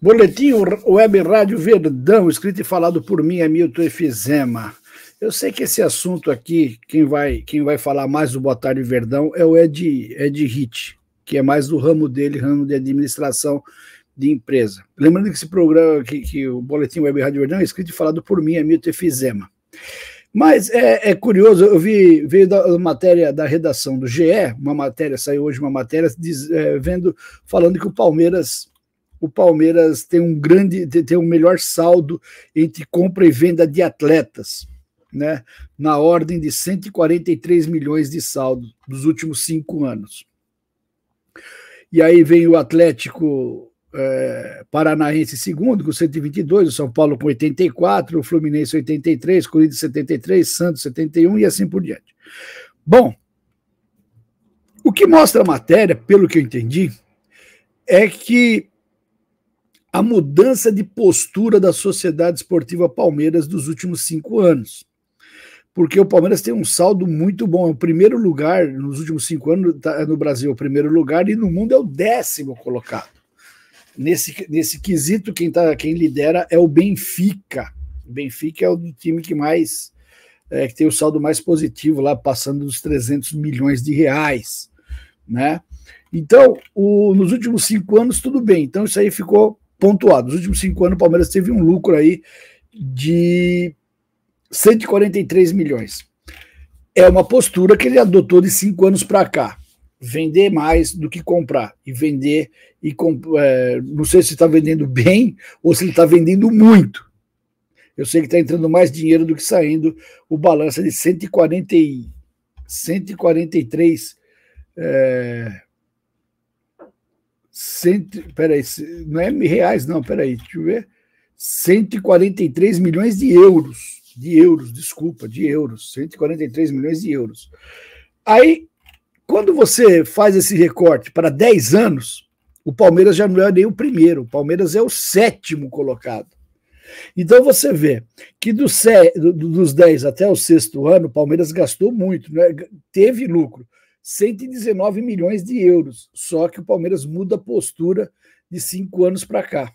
Boletim Web Rádio Verdão, escrito e falado por mim, Hamilton Efizema. Eu sei que esse assunto aqui, quem vai, quem vai falar mais do Botário Verdão é o Ed, Ed Hit, que é mais do ramo dele, ramo de administração de empresa. Lembrando que esse programa, que, que o Boletim Web Rádio Verdão é escrito e falado por mim, Hamilton Efizema. Mas é, é, curioso, eu vi, veio da matéria da redação do GE, uma matéria, saiu hoje uma matéria diz, é, vendo, falando que o Palmeiras o Palmeiras tem um grande, tem um melhor saldo entre compra e venda de atletas, né? Na ordem de 143 milhões de saldo dos últimos cinco anos. E aí vem o Atlético é, Paranaense segundo, com 122, o São Paulo com 84, o Fluminense 83, Corinthians 73, Santos 71 e assim por diante. Bom, o que mostra a matéria, pelo que eu entendi, é que a mudança de postura da Sociedade Esportiva Palmeiras dos últimos cinco anos. Porque o Palmeiras tem um saldo muito bom. É o primeiro lugar nos últimos cinco anos tá, no Brasil, é o primeiro lugar, e no mundo é o décimo colocado. Nesse, nesse quesito, quem, tá, quem lidera é o Benfica. O Benfica é o time que mais é, que tem o saldo mais positivo lá, passando dos 300 milhões de reais, né? Então, o, nos últimos cinco anos, tudo bem. Então, isso aí ficou pontuar. Nos últimos cinco anos, o Palmeiras teve um lucro aí de 143 milhões. É uma postura que ele adotou de cinco anos para cá. Vender mais do que comprar. E vender, e comp é, não sei se está vendendo bem ou se ele está vendendo muito. Eu sei que está entrando mais dinheiro do que saindo. O balanço é de 140, 143 é, Cento, peraí, não é reais, não, peraí, deixa eu ver. 143 milhões de euros. De euros, desculpa, de euros. 143 milhões de euros. Aí, quando você faz esse recorte para 10 anos, o Palmeiras já não é nem o primeiro, o Palmeiras é o sétimo colocado. Então você vê que do se, do, dos 10 até o sexto ano, o Palmeiras gastou muito, né? teve lucro. 119 milhões de euros. Só que o Palmeiras muda a postura de cinco anos para cá.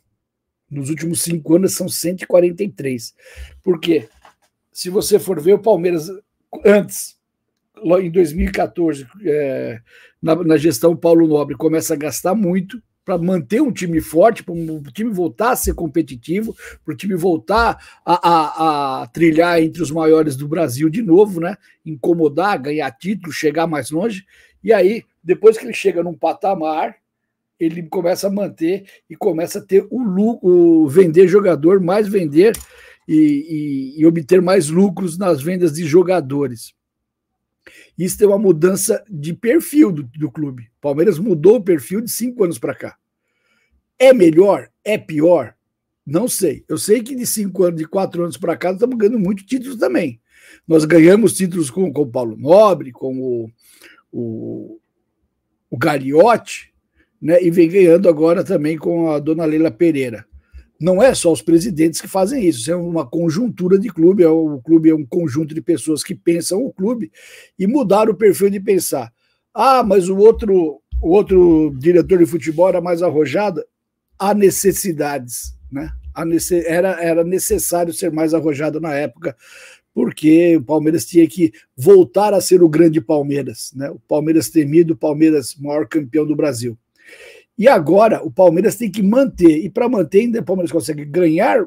Nos últimos cinco anos são 143. Por quê? Se você for ver o Palmeiras antes, em 2014, é, na, na gestão Paulo Nobre, começa a gastar muito para manter um time forte, para o time voltar a ser competitivo, para o time voltar a, a, a, trilhar entre os maiores do Brasil de novo, né? Incomodar, ganhar título, chegar mais longe. E aí, depois que ele chega num patamar, ele começa a manter e começa a ter o, lucro, vender jogador, mais vender e, e, e obter mais lucros nas vendas de jogadores. Isso é uma mudança de perfil do, do clube. Palmeiras mudou o perfil de cinco anos para cá. É melhor? É pior? Não sei. Eu sei que de cinco anos, de quatro anos para cá, estamos ganhando muitos títulos também. Nós ganhamos títulos com, com o Paulo Nobre, com o, o, o Gagliotti, né? E vem ganhando agora também com a dona Leila Pereira não é só os presidentes que fazem isso, é uma conjuntura de clube, é, o clube é um conjunto de pessoas que pensam o clube e mudar o perfil de pensar. Ah, mas o outro, o outro diretor de futebol era mais arrojado. Há necessidades, né? Era, era necessário ser mais arrojado na época, porque o Palmeiras tinha que voltar a ser o grande Palmeiras, né? o Palmeiras temido, o Palmeiras maior campeão do Brasil. E agora o Palmeiras tem que manter. E para manter, ainda o Palmeiras consegue ganhar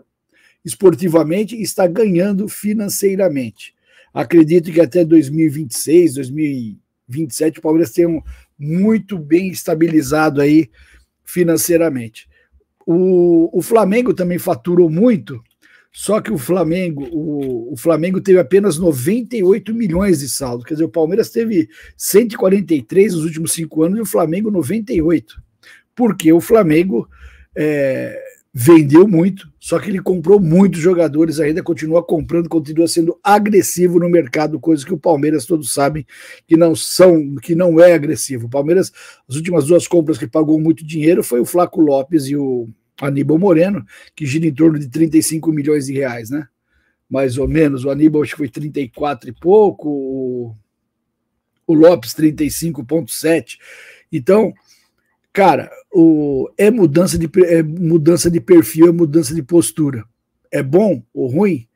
esportivamente e está ganhando financeiramente. Acredito que até 2026, 2027, o Palmeiras tenha um, muito bem estabilizado aí financeiramente. O, o Flamengo também faturou muito, só que o Flamengo, o, o, Flamengo teve apenas 98 milhões de saldo. Quer dizer, o Palmeiras teve 143 nos últimos cinco anos e o Flamengo 98 porque o Flamengo é, vendeu muito, só que ele comprou muitos jogadores, ainda continua comprando, continua sendo agressivo no mercado, coisa que o Palmeiras todos sabem que não são, que não é agressivo. O Palmeiras, as últimas duas compras que pagou muito dinheiro foi o Flaco Lopes e o Aníbal Moreno, que gira em torno de 35 milhões de reais, né? Mais ou menos, o Aníbal acho que foi 34 e pouco, o, o Lopes 35.7. Então, Cara, o, é, mudança de, é mudança de perfil, é mudança de postura. É bom ou ruim?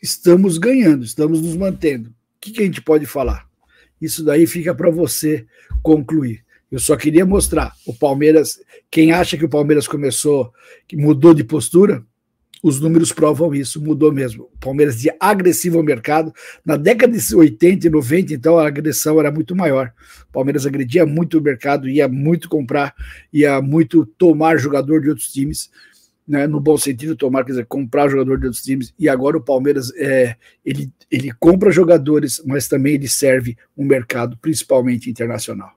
Estamos ganhando, estamos nos mantendo. O que, que a gente pode falar? Isso daí fica para você concluir. Eu só queria mostrar o Palmeiras. Quem acha que o Palmeiras começou, que mudou de postura, os números provam isso, mudou mesmo. O Palmeiras de agressivo ao mercado. Na década de 80 e 90, então, a agressão era muito maior. O Palmeiras agredia muito o mercado, ia muito comprar, ia muito tomar jogador de outros times. Né, no bom sentido, tomar, quer dizer, comprar jogador de outros times, e agora o Palmeiras é, ele, ele compra jogadores, mas também ele serve um mercado, principalmente internacional.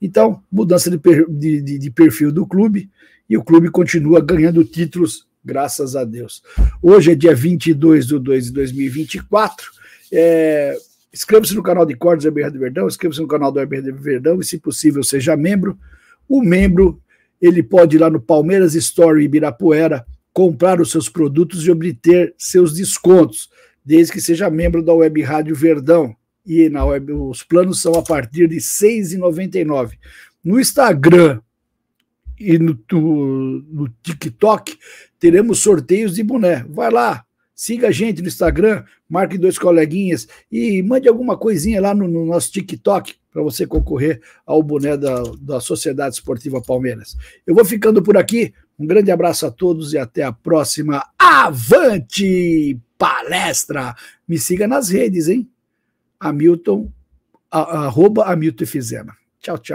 Então, mudança de, de, de perfil do clube, e o clube continua ganhando títulos graças a Deus. Hoje é dia 22 de 2 de 2024. É, Inscreva-se no canal de Web Eberhard Verdão, inscreva-se no canal do Eberhard Verdão e, se possível, seja membro. O membro, ele pode ir lá no Palmeiras Store Ibirapuera, comprar os seus produtos e obter seus descontos, desde que seja membro da Web Rádio Verdão. E na web, os planos são a partir de R$ 6,99. No Instagram, e no, no TikTok teremos sorteios de boné. Vai lá, siga a gente no Instagram, marque dois coleguinhas e mande alguma coisinha lá no, no nosso TikTok para você concorrer ao boné da, da Sociedade Esportiva Palmeiras. Eu vou ficando por aqui. Um grande abraço a todos e até a próxima. Avante palestra! Me siga nas redes, hein? Hamilton, a, arroba Hamilton Fizema. Tchau, tchau.